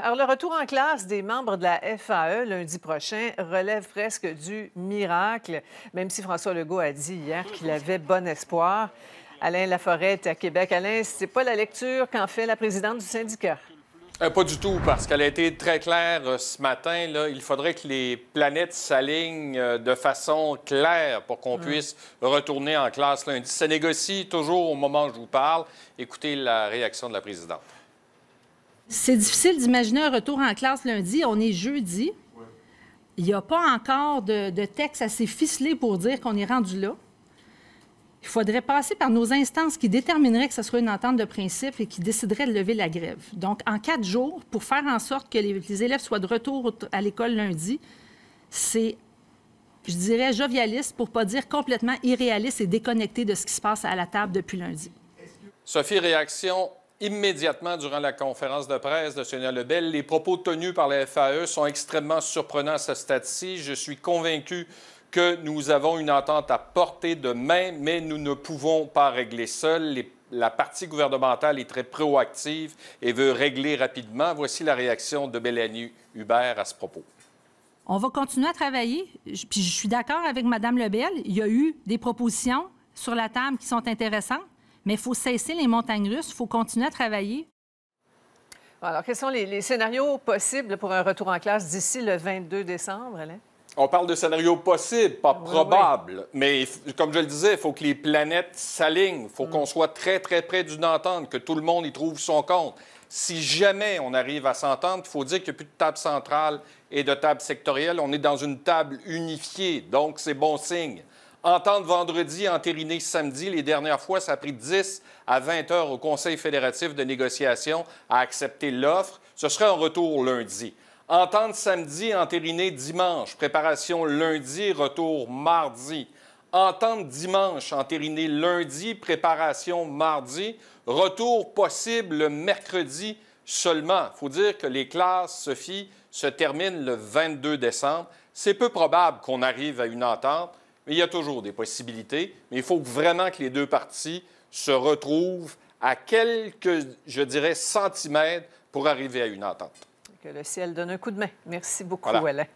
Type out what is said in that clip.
Alors, le retour en classe des membres de la FAE lundi prochain relève presque du miracle, même si François Legault a dit hier qu'il avait bon espoir. Alain Laforêt à Québec. Alain, ce n'est pas la lecture qu'en fait la présidente du syndicat. Euh, pas du tout, parce qu'elle a été très claire euh, ce matin. il faudrait que les planètes s'alignent euh, de façon claire pour qu'on mm. puisse retourner en classe lundi. Ça négocie toujours au moment où je vous parle. Écoutez la réaction de la présidente. C'est difficile d'imaginer un retour en classe lundi. On est jeudi. Il n'y a pas encore de, texte assez ficelé pour dire qu'on est rendu là. Il faudrait passer par nos instances qui détermineraient que ce serait une entente de principe et qui décideraient de lever la grève. Donc, en quatre jours, pour faire en sorte que les, élèves soient de retour à l'école lundi, c'est, je dirais, jovialiste pour ne pas dire complètement irréaliste et déconnecté de ce qui se passe à la table depuis lundi. Sophie, réaction immédiatement durant la conférence de presse de Sonia Lebel. Les propos tenus par la FAE sont extrêmement surprenants à ce stade-ci. Je suis convaincu que nous avons une entente à portée de main, mais nous ne pouvons pas régler seuls. la partie gouvernementale est très proactive et veut régler rapidement. Voici la réaction de Mélanie Hubert à ce propos. On va continuer à travailler. Puis je suis d'accord avec Mme Lebel. Il y a eu des propositions sur la table qui sont intéressantes mais il faut cesser les montagnes russes, il faut continuer à travailler. Alors, quels sont les, scénarios possibles pour un retour en classe d'ici le 22 décembre, On parle de scénarios possibles, pas probables. Mais comme je le disais, il faut que les planètes s'alignent. Il faut mm. qu'on soit très, très près d'une entente, que tout le monde y trouve son compte. Si jamais on arrive à s'entendre, il faut dire qu'il n'y a plus de table centrale et de table sectorielle. On est dans une table unifiée, donc c'est bon signe. Entente vendredi, entérinée samedi. Les dernières fois, ça a pris 10 à 20 heures au Conseil fédératif de négociation à accepter l'offre. Ce serait un retour lundi. Entendre samedi, entérinée dimanche. Préparation lundi, retour mardi. Entendre dimanche, entérinée lundi, préparation mardi. Retour possible le mercredi seulement. Il faut dire que les classes, Sophie, se terminent le 22 décembre. C'est peu probable qu'on arrive à une entente il y a toujours des possibilités. Mais il faut vraiment que les deux parties se retrouvent à quelques, je dirais, centimètres pour arriver à une entente. Que le ciel donne un coup de main. Merci beaucoup, Alain.